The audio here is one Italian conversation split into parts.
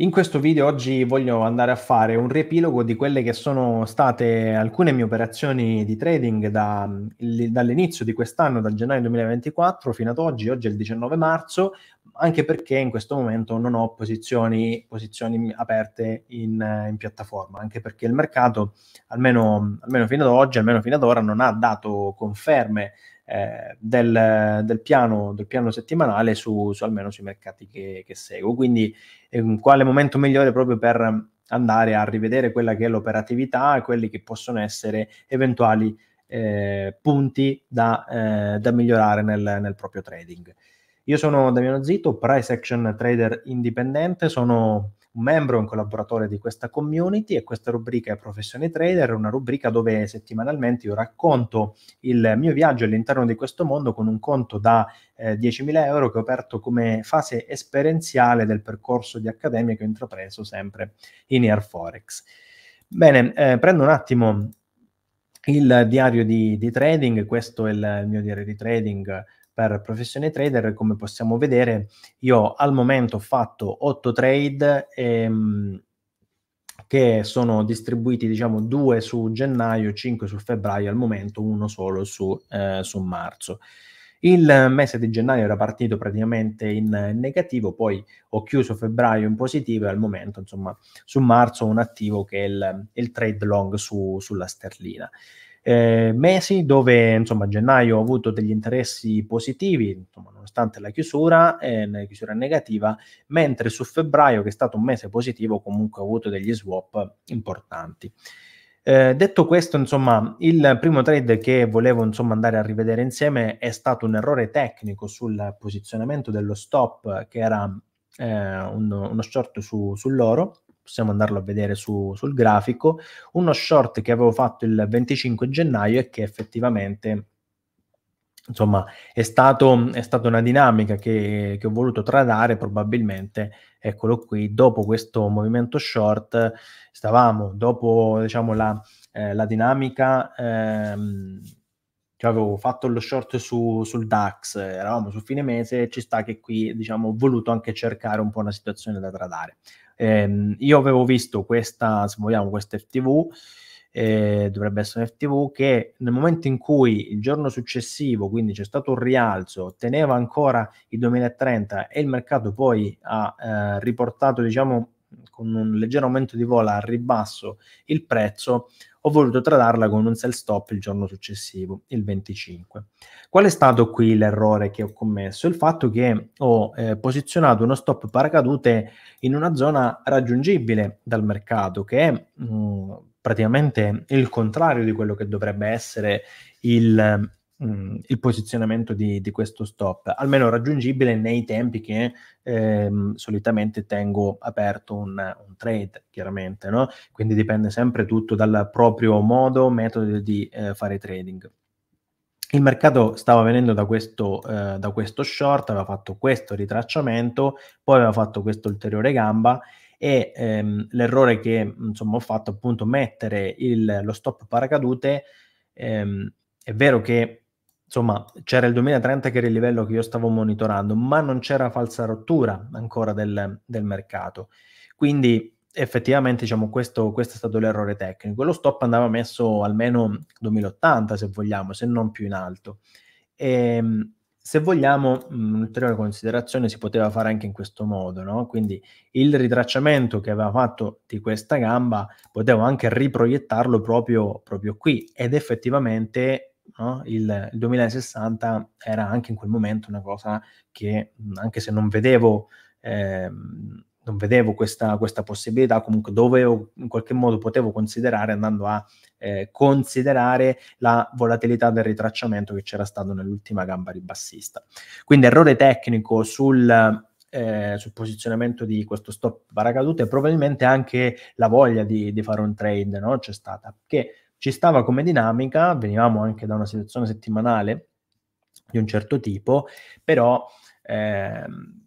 In questo video oggi voglio andare a fare un riepilogo di quelle che sono state alcune mie operazioni di trading da, mm, dall'inizio di quest'anno, dal gennaio 2024 fino ad oggi, oggi è il 19 marzo, anche perché in questo momento non ho posizioni, posizioni aperte in, in, piattaforma, anche perché il mercato, almeno, almeno fino ad oggi, almeno fino ad ora, non ha dato conferme eh, del, del, piano, del, piano, settimanale su, su almeno sui mercati che, che seguo. Quindi eh, quale momento migliore proprio per andare a rivedere quella che è l'operatività e quelli che possono essere eventuali eh, punti da, eh, da migliorare nel, nel, proprio trading. Io sono Damiano Zito, price action trader indipendente, sono un membro, un collaboratore di questa community e questa rubrica è Professione Trader, una rubrica dove settimanalmente io racconto il mio viaggio all'interno di questo mondo con un conto da eh, 10.000 euro che ho aperto come fase esperienziale del percorso di accademia che ho intrapreso sempre in Air Forex. Bene, eh, prendo un attimo il diario di, di, trading, questo è il, mio diario di trading per professione trader, come possiamo vedere, io al momento ho fatto 8 trade ehm, che sono distribuiti, diciamo, 2 su gennaio, 5 su febbraio, al momento uno solo su, eh, su marzo. Il mese di gennaio era partito praticamente in negativo, poi ho chiuso febbraio in positivo e al momento, insomma, su marzo ho un attivo che è il, il trade long su, sulla sterlina eh, mesi dove insomma gennaio ho avuto degli interessi positivi insomma, nonostante la chiusura eh, la chiusura negativa mentre su febbraio che è stato un mese positivo comunque ho avuto degli swap importanti eh, detto questo, insomma, il primo trade che volevo insomma, andare a rivedere insieme è stato un errore tecnico sul posizionamento dello stop, che era eh, un, uno short su, sull'oro, possiamo andarlo a vedere su, sul grafico, uno short che avevo fatto il 25 gennaio e che effettivamente insomma, è, stato, è, stata una dinamica che, che, ho voluto tradare probabilmente, eccolo qui, dopo questo movimento short, stavamo, dopo diciamo, la, eh, la dinamica, ehm, cioè avevo fatto lo short su, sul DAX, eravamo su fine mese, ci sta che qui diciamo, ho voluto anche cercare un po' una situazione da tradare. Eh, io avevo visto questa, se vogliamo, questa FTV, eh, dovrebbe essere un FTV, che nel momento in cui il giorno successivo, quindi c'è stato un rialzo, teneva ancora il 2030 e il mercato poi ha eh, riportato, diciamo, con un leggero aumento di vola al ribasso il prezzo, ho voluto tradarla con un sell stop il giorno successivo, il 25. Qual è stato qui l'errore che ho commesso? Il fatto che ho eh, posizionato uno stop paracadute in una zona raggiungibile dal mercato, che è mh, mm, praticamente il contrario di quello che dovrebbe essere il il posizionamento di, di, questo stop, almeno raggiungibile nei tempi che ehm, solitamente tengo aperto un, un trade, chiaramente, no? quindi dipende sempre tutto dal proprio modo, metodo di eh, fare trading. Il mercato stava venendo da questo, eh, da questo short, aveva fatto questo ritracciamento, poi aveva fatto questa ulteriore gamba e ehm, l'errore che insomma, ho fatto appunto mettere il, lo stop paracadute ehm, è vero che insomma, c'era il 2030 che era il livello che io stavo monitorando, ma non c'era falsa rottura ancora del, del mercato. Quindi effettivamente diciamo, questo, questo, è stato l'errore tecnico. Lo stop andava messo almeno 2080, se vogliamo, se non più in alto. E, ehm, se vogliamo, mm, un'ulteriore considerazione si poteva fare anche in questo modo, no? quindi il ritracciamento che aveva fatto di questa gamba potevo anche riproiettarlo proprio, proprio qui ed effettivamente no? il, il 2060 era anche in quel momento una cosa che, anche se non vedevo... Ehm, non vedevo questa, questa, possibilità, comunque dovevo in qualche modo potevo considerare andando a eh, considerare la volatilità del ritracciamento che c'era stato nell'ultima gamba ribassista. Quindi errore tecnico sul, eh, sul posizionamento di questo stop paracadute e probabilmente anche la voglia di, di fare un trade no? c'è stata, che ci stava come dinamica, venivamo anche da una situazione settimanale di un certo tipo, però ehm,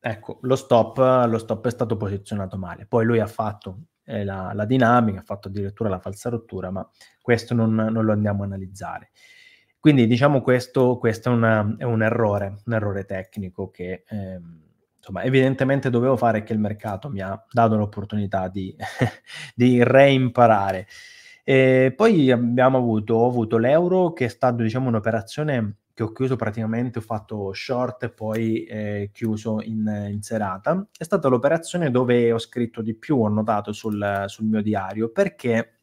ecco, lo stop, lo stop, è stato posizionato male. Poi lui ha fatto eh, la, la, dinamica, ha fatto addirittura la falsa rottura, ma questo non, non lo andiamo a analizzare. Quindi diciamo questo, questo è, una, è, un errore, un errore tecnico che ehm, insomma, evidentemente dovevo fare che il mercato mi ha dato l'opportunità di, di reimparare. E ehm, poi abbiamo avuto, ho avuto l'euro che è stata diciamo, un'operazione che ho chiuso praticamente, ho fatto short e poi eh, chiuso in, in, serata. È stata l'operazione dove ho scritto di più, ho notato sul, sul mio diario, perché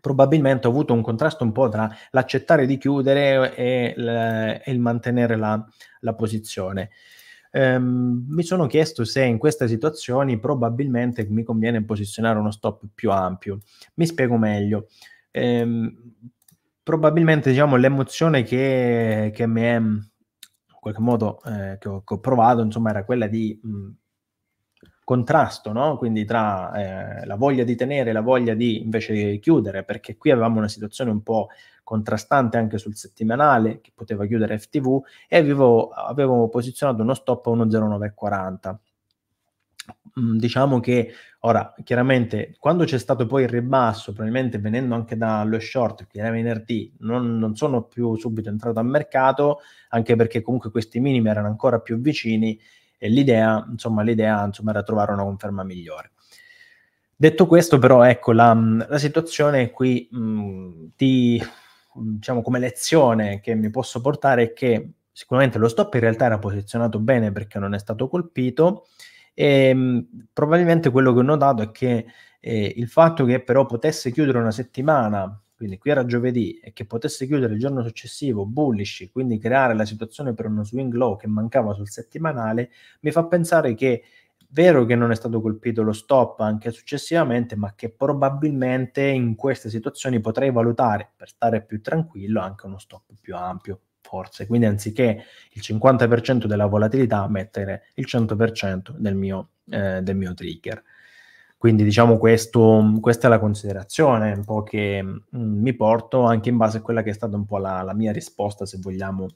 probabilmente ho avuto un contrasto un po' tra l'accettare di chiudere e, eh, e il mantenere la, la posizione ehm, mi sono chiesto se in queste situazioni probabilmente mi conviene posizionare uno stop più ampio. Mi spiego meglio. Ehm, probabilmente diciamo, l'emozione che, che, mi è in qualche modo eh, che, ho, che, ho, provato insomma, era quella di mh, mm, contrasto, no? quindi tra eh, la voglia di tenere e la voglia di invece chiudere, perché qui avevamo una situazione un po' contrastante anche sul settimanale che poteva chiudere FTV e avevo, avevamo posizionato uno stop a 1,0940. Mm, diciamo che ora chiaramente quando c'è stato poi il ribasso, probabilmente venendo anche dallo short che era venerdì, non, non sono più subito entrato al mercato, anche perché comunque questi minimi erano ancora più vicini e l'idea, insomma, l'idea insomma, era trovare una conferma migliore. Detto questo, però, ecco, la, la situazione qui mh, mm, ti, diciamo, come lezione che mi posso portare è che sicuramente lo stop in realtà era posizionato bene perché non è stato colpito e ehm, probabilmente quello che ho notato è che eh, il fatto che però potesse chiudere una settimana, quindi qui era giovedì, e che potesse chiudere il giorno successivo bullish, quindi creare la situazione per uno swing low che mancava sul settimanale, mi fa pensare che vero che non è stato colpito lo stop anche successivamente, ma che probabilmente in queste situazioni potrei valutare per stare più tranquillo anche uno stop più ampio, forse. Quindi anziché il 50% della volatilità, mettere il 100% del mio, eh, del mio trigger. Quindi diciamo questo, questa è la considerazione un po' che mh, mm, mi porto anche in base a quella che è stata un po' la, la mia risposta, se vogliamo,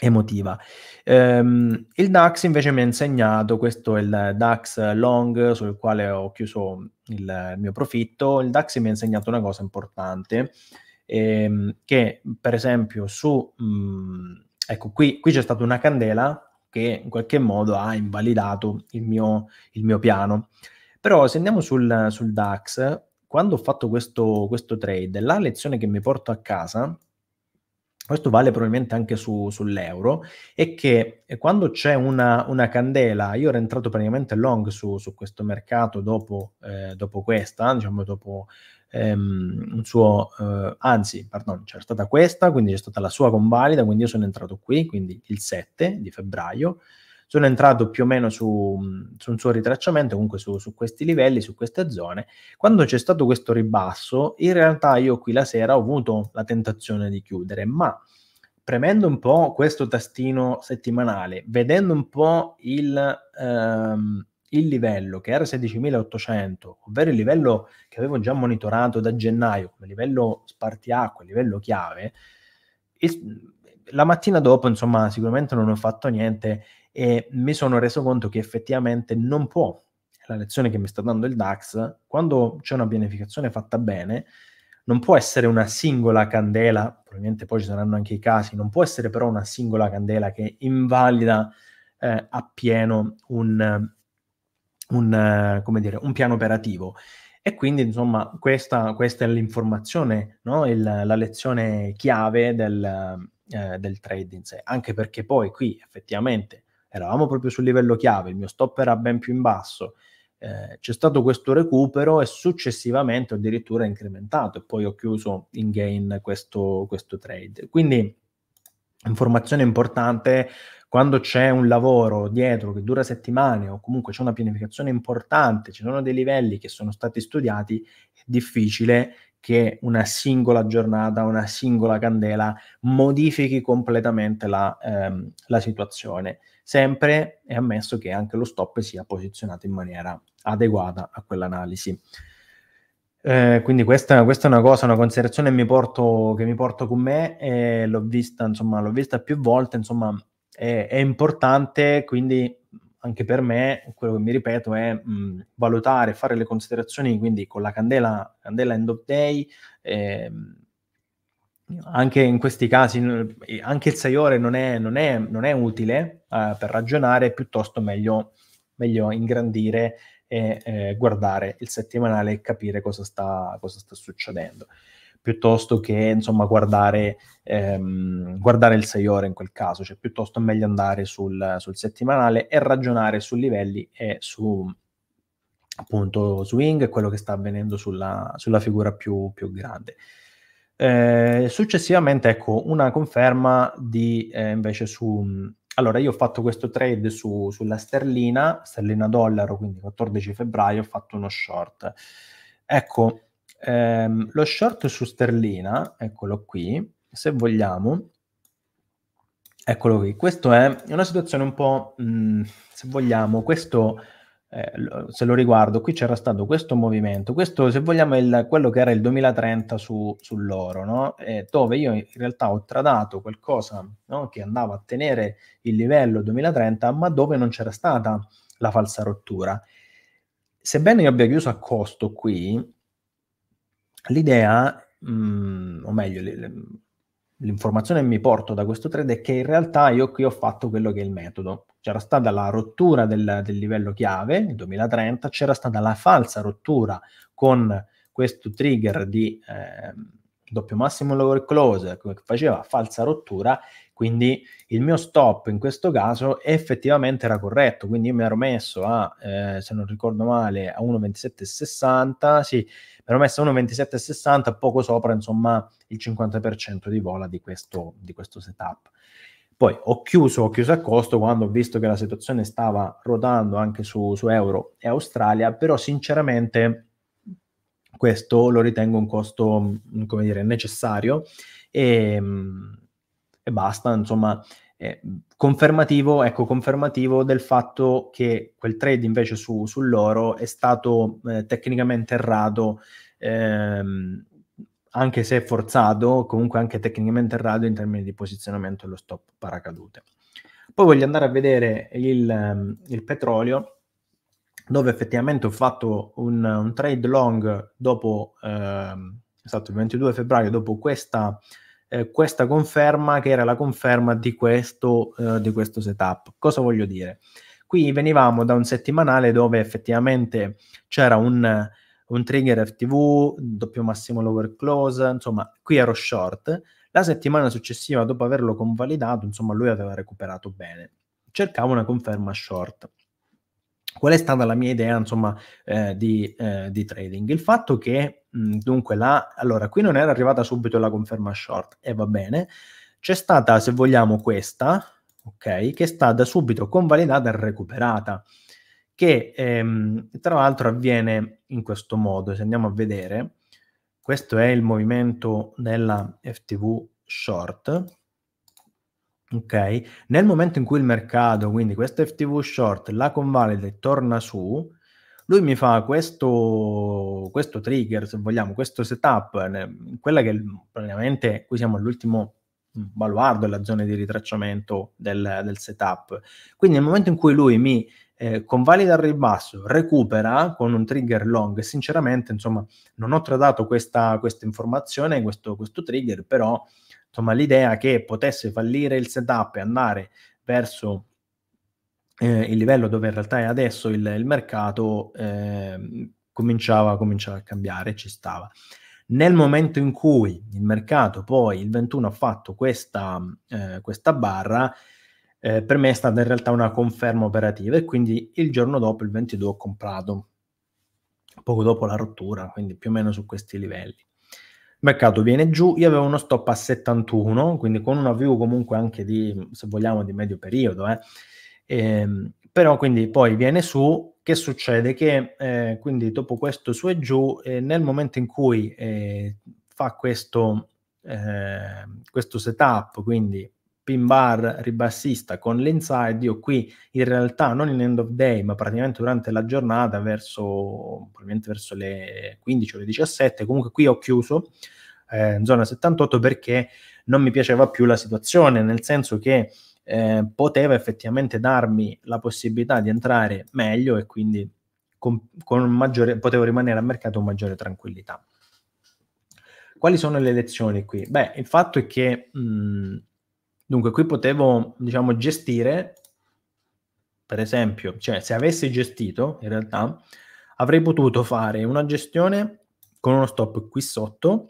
emotiva. Ehm, il DAX invece mi ha insegnato, questo è il DAX long sul quale ho chiuso il mio profitto, il DAX mi ha insegnato una cosa importante, ehm, che per esempio su, mh, mm, ecco qui, qui c'è stata una candela che in qualche modo ha invalidato il mio, il mio piano. Però se andiamo sul, sul DAX, quando ho fatto questo, questo trade, la lezione che mi porto a casa questo vale probabilmente anche su, sull'euro, è che eh, quando c'è una, una, candela, io ero entrato praticamente long su, su questo mercato dopo, eh, dopo, questa, diciamo dopo ehm, un suo, eh, anzi, pardon, c'era stata questa, quindi c'è stata la sua convalida, quindi io sono entrato qui, quindi il 7 di febbraio, sono entrato più o meno su, mm, su un suo ritracciamento, comunque su, su, questi livelli, su queste zone. Quando c'è stato questo ribasso, in realtà io qui la sera ho avuto la tentazione di chiudere, ma premendo un po' questo tastino settimanale, vedendo un po' il... Ehm, il livello che era 16.800, ovvero il livello che avevo già monitorato da gennaio come livello spartiacque, livello chiave, la mattina dopo, insomma, sicuramente non ho fatto niente e mi sono reso conto che effettivamente non può, è la lezione che mi sta dando il DAX, quando c'è una pianificazione fatta bene, non può essere una singola candela, probabilmente poi ci saranno anche i casi, non può essere però una singola candela che invalida eh, appieno un, un, dire, un, piano operativo. E quindi, insomma, questa, questa è l'informazione, no? Il, la lezione chiave del, eh, del trade in sé, anche perché poi qui effettivamente eravamo proprio sul livello chiave, il mio stop era ben più in basso, eh, c'è stato questo recupero e successivamente ho addirittura incrementato e poi ho chiuso in gain questo, questo trade. Quindi informazione importante, quando c'è un lavoro dietro che dura settimane o comunque c'è una pianificazione importante, ci sono dei livelli che sono stati studiati, è difficile che una singola giornata, una singola candela modifichi completamente la, ehm, la situazione. Sempre è ammesso che anche lo stop sia posizionato in maniera adeguata a quell'analisi. Eh, quindi questa, questa, è una cosa, una considerazione mi porto, che mi porto con me e eh, l'ho vista, insomma, l'ho vista più volte, insomma, è, è importante quindi anche per me, quello che mi ripeto è mh, valutare, fare le considerazioni, quindi con la candela, candela end of day, ehm, anche in questi casi, anche il 6 ore non è, non è, non è utile eh, per ragionare, piuttosto meglio, meglio ingrandire e eh, guardare il settimanale e capire cosa sta, cosa sta succedendo piuttosto che insomma, guardare, ehm, guardare, il 6 ore in quel caso, cioè piuttosto è meglio andare sul, sul settimanale e ragionare su livelli e su appunto swing e quello che sta avvenendo sulla, sulla figura più, più grande. Eh, successivamente, ecco, una conferma di eh, invece su. Allora, io ho fatto questo trade su, sulla sterlina, sterlina dollaro, quindi 14 febbraio, ho fatto uno short. Ecco, ehm, lo short su sterlina, eccolo qui, se vogliamo, eccolo qui, questa è una situazione un po', mh, mm, se vogliamo, questo... Eh, se lo riguardo, qui c'era stato questo movimento, questo se vogliamo è il, quello che era il 2030 su, sull'oro, no? eh, dove io in realtà ho tradato qualcosa no? che andava a tenere il livello 2030, ma dove non c'era stata la falsa rottura. Sebbene io abbia chiuso a costo qui, l'idea, mh, mm, o meglio, le, le, l'informazione che mi porto da questo thread è che in realtà io qui ho fatto quello che è il metodo. C'era stata la rottura del, del livello chiave nel 2030, c'era stata la falsa rottura con questo trigger di... Eh, doppio massimo lower close, come faceva falsa rottura, quindi il mio stop in questo caso effettivamente era corretto, quindi io mi ero messo a, eh, se non ricordo male, a 1,2760, sì, mi ero messo a 1,2760, poco sopra insomma il 50% di vola di questo, di questo setup. Poi ho chiuso, ho chiuso a costo quando ho visto che la situazione stava rotando anche su, su euro e Australia, però sinceramente questo lo ritengo un costo, mm, come dire, necessario e, mm, e basta, insomma, eh, confermativo, ecco, confermativo del fatto che quel trade invece su, sull'oro è stato eh, tecnicamente errato, ehm, anche se forzato, comunque anche tecnicamente errato in termini di posizionamento dello stop paracadute. Poi voglio andare a vedere il, mm, il petrolio dove effettivamente ho fatto un, un trade long dopo, ehm, esatto, il 22 febbraio, dopo questa, eh, questa conferma che era la conferma di questo, eh, di questo setup. Cosa voglio dire? Qui venivamo da un settimanale dove effettivamente c'era un, un trigger FTV, doppio massimo lower close, insomma, qui ero short. La settimana successiva, dopo averlo convalidato, insomma, lui aveva recuperato bene. Cercavo una conferma short. Qual è stata la mia idea, insomma, eh, di, eh, di, trading? Il fatto che, mh, mm, dunque, la, allora, qui non era arrivata subito la conferma short, e va bene, c'è stata, se vogliamo, questa, ok, che è stata subito convalidata e recuperata, che ehm, tra l'altro avviene in questo modo, se andiamo a vedere, questo è il movimento della FTV short, Ok, Nel momento in cui il mercato, quindi questo FTV short, la convalida e torna su, lui mi fa questo, questo trigger, se vogliamo, questo setup, quella che praticamente qui siamo all'ultimo mm, baluardo della zona di ritracciamento del, del, setup. Quindi nel momento in cui lui mi eh, convalida al ribasso, recupera con un trigger long, sinceramente, insomma, non ho tradato questa, questa informazione, questo, questo trigger, però insomma, l'idea che potesse fallire il setup e andare verso eh, il livello dove in realtà è adesso il, il mercato eh, cominciava, cominciava, a cambiare, ci stava. Nel momento in cui il mercato poi il 21 ha fatto questa, eh, questa barra, eh, per me è stata in realtà una conferma operativa e quindi il giorno dopo, il 22, ho comprato, poco dopo la rottura, quindi più o meno su questi livelli mercato viene giù, io avevo uno stop a 71, quindi con una view comunque anche di, se vogliamo, di medio periodo, eh. Ehm, però quindi poi viene su, che succede? Che eh, quindi dopo questo su e giù, eh, nel momento in cui eh, fa questo, eh, questo setup, quindi pin bar ribassista con l'inside, io qui in realtà non in end of day, ma praticamente durante la giornata, verso, probabilmente verso le 15 o le 17, comunque qui ho chiuso eh, in zona 78 perché non mi piaceva più la situazione, nel senso che eh, poteva effettivamente darmi la possibilità di entrare meglio e quindi con, con maggiore, potevo rimanere al mercato con maggiore tranquillità. Quali sono le lezioni qui? Beh, il fatto è che mh, Dunque, qui potevo, diciamo, gestire, per esempio, cioè se avessi gestito, in realtà, avrei potuto fare una gestione con uno stop qui sotto,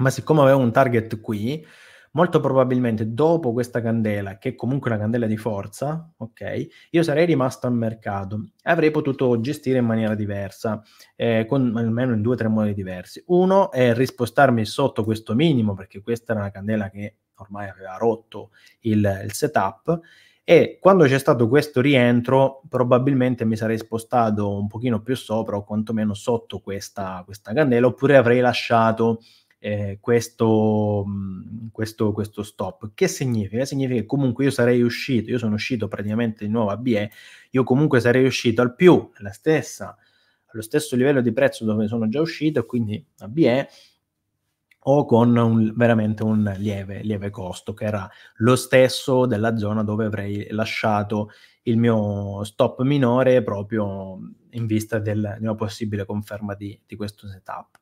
ma siccome avevo un target qui, molto probabilmente dopo questa candela, che è comunque una candela di forza, ok, io sarei rimasto al mercato e avrei potuto gestire in maniera diversa, eh, con almeno in due o tre modi diversi. Uno è rispostarmi sotto questo minimo, perché questa era una candela che ormai aveva rotto il, il setup e quando c'è stato questo rientro probabilmente mi sarei spostato un pochino più sopra o quantomeno sotto questa, questa candela oppure avrei lasciato eh, questo, mm, questo, questo, stop. Che significa? Significa che comunque io sarei uscito, io sono uscito praticamente di nuovo a BE, io comunque sarei uscito al più, alla stessa, allo stesso livello di prezzo dove sono già uscito, quindi a BE, o con un, veramente un lieve, lieve costo, che era lo stesso della zona dove avrei lasciato il mio stop minore proprio in vista del, di una possibile conferma di, di questo setup.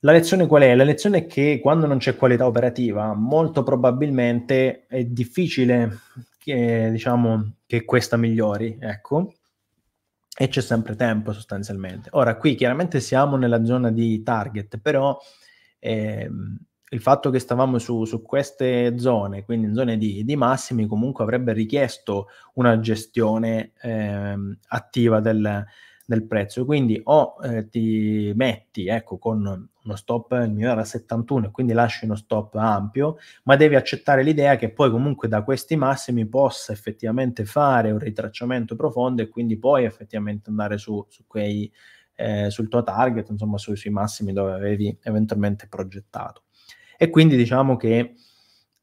La lezione qual è? La lezione è che quando non c'è qualità operativa, molto probabilmente è difficile che, diciamo, che questa migliori, ecco, e c'è sempre tempo sostanzialmente. Ora, qui chiaramente siamo nella zona di target, però eh, il fatto che stavamo su, su, queste zone, quindi in zone di, di, massimi, comunque avrebbe richiesto una gestione eh, attiva del, del, prezzo. Quindi o eh, ti metti ecco, con uno stop, il mio era a 71 e quindi lasci uno stop ampio, ma devi accettare l'idea che poi comunque da questi massimi possa effettivamente fare un ritracciamento profondo e quindi poi effettivamente andare su, su quei eh, sul tuo target, insomma su, sui massimi dove avevi eventualmente progettato. E quindi diciamo che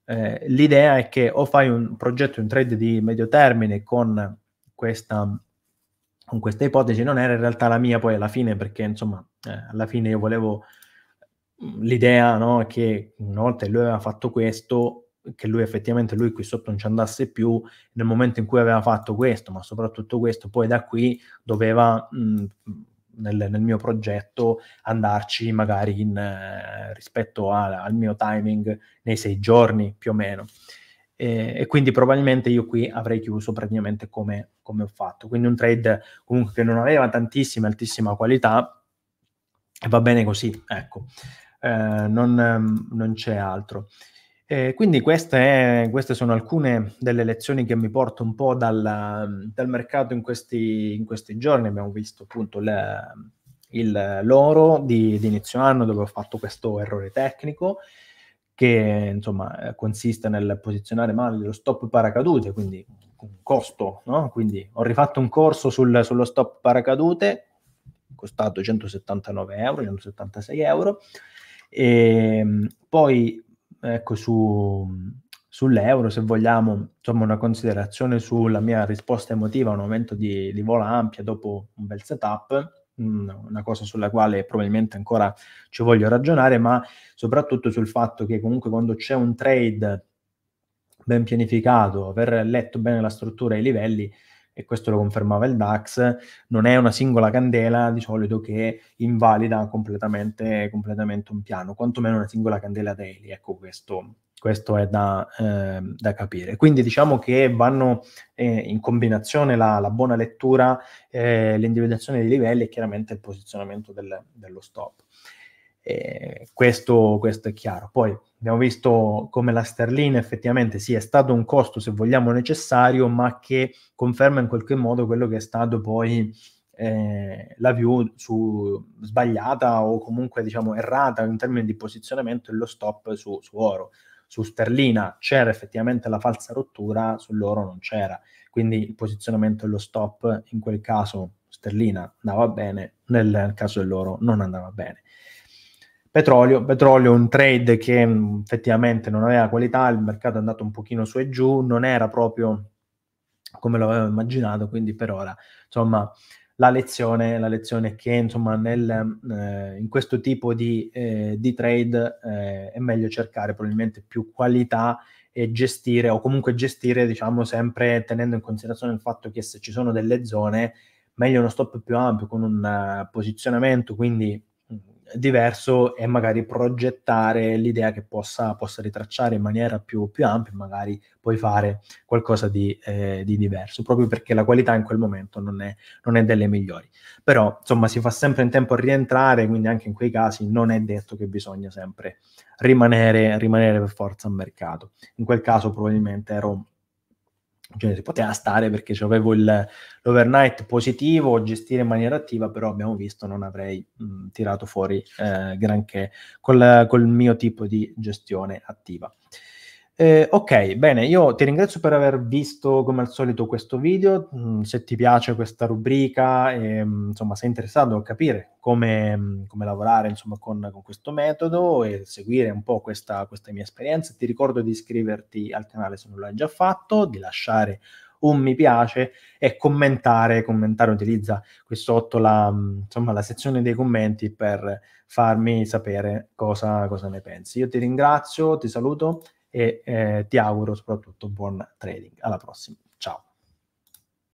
eh, l'idea è che o fai un progetto in trade di medio termine con questa, con questa ipotesi, non era in realtà la mia poi alla fine, perché insomma eh, alla fine io volevo mm, l'idea no, che una volta che lui aveva fatto questo, che lui effettivamente lui qui sotto non ci andasse più nel momento in cui aveva fatto questo, ma soprattutto questo, poi da qui doveva mh, mm, nel, nel, mio progetto andarci magari in, eh, rispetto a, al mio timing nei sei giorni più o meno. E, e quindi probabilmente io qui avrei chiuso praticamente come, come, ho fatto. Quindi un trade comunque che non aveva tantissima, altissima qualità e va bene così, ecco, eh, non, non, c'è altro. Eh, quindi queste, queste, sono alcune delle lezioni che mi porto un po' dal, dal mercato in questi, in questi, giorni. Abbiamo visto appunto le, il, l'oro di, di, inizio anno dove ho fatto questo errore tecnico che insomma consiste nel posizionare male lo stop paracadute, quindi un costo, no? Quindi ho rifatto un corso sul, sullo stop paracadute, costato 179 euro, 176 euro, e ehm, poi ecco, su, sull'euro, se vogliamo, insomma, una considerazione sulla mia risposta emotiva a un aumento di, di vola ampia dopo un bel setup mm, una cosa sulla quale probabilmente ancora ci voglio ragionare, ma soprattutto sul fatto che comunque quando c'è un trade ben pianificato, aver letto bene la struttura e i livelli, e questo lo confermava il DAX, non è una singola candela di solito che invalida completamente, completamente un piano, quantomeno una singola candela daily, ecco questo, questo è da, eh, da, capire. Quindi diciamo che vanno eh, in combinazione la, la buona lettura, eh, l'individuazione dei livelli e chiaramente il posizionamento del, dello stop. Eh, questo, questo, è chiaro. Poi Abbiamo visto come la sterlina effettivamente sì, stato un costo, se vogliamo, necessario, ma che conferma in qualche modo quello che è stato poi eh, la view su, sbagliata o comunque diciamo errata in termini di posizionamento e lo stop su, su oro. Su sterlina c'era effettivamente la falsa rottura, sull'oro non c'era. Quindi il posizionamento e lo stop in quel caso sterlina andava bene, nel caso dell'oro non andava bene. Petrolio, petrolio è un trade che mm, effettivamente non aveva qualità, il mercato è andato un pochino su e giù, non era proprio come lo avevo immaginato, quindi per ora, insomma, la lezione, la lezione che insomma, nel, eh, in questo tipo di, eh, di trade eh, è meglio cercare probabilmente più qualità e gestire, o comunque gestire, diciamo, sempre tenendo in considerazione il fatto che se ci sono delle zone, meglio uno stop più ampio con un uh, posizionamento, quindi diverso è magari progettare l'idea che possa, possa ritracciare in maniera più, più ampia magari puoi fare qualcosa di, eh, di, diverso, proprio perché la qualità in quel momento non è, non è, delle migliori. Però, insomma, si fa sempre in tempo a rientrare, quindi anche in quei casi non è detto che bisogna sempre rimanere, rimanere per forza al mercato. In quel caso probabilmente ero cioè, si poteva stare perché avevo il, l'overnight positivo, gestire in maniera attiva, però abbiamo visto non avrei mh, tirato fuori eh, granché col, col, mio tipo di gestione attiva. Eh, ok, bene, io ti ringrazio per aver visto come al solito questo video, mm, se ti piace questa rubrica, e, ehm, insomma sei interessato a capire come, come lavorare insomma, con, con, questo metodo e seguire un po' questa, questa mia esperienza, ti ricordo di iscriverti al canale se non l'hai già fatto, di lasciare un mi piace e commentare, commentare utilizza qui sotto la, insomma, la sezione dei commenti per farmi sapere cosa, cosa ne pensi. Io ti ringrazio, ti saluto e eh, ti auguro soprattutto buon trading. Alla prossima.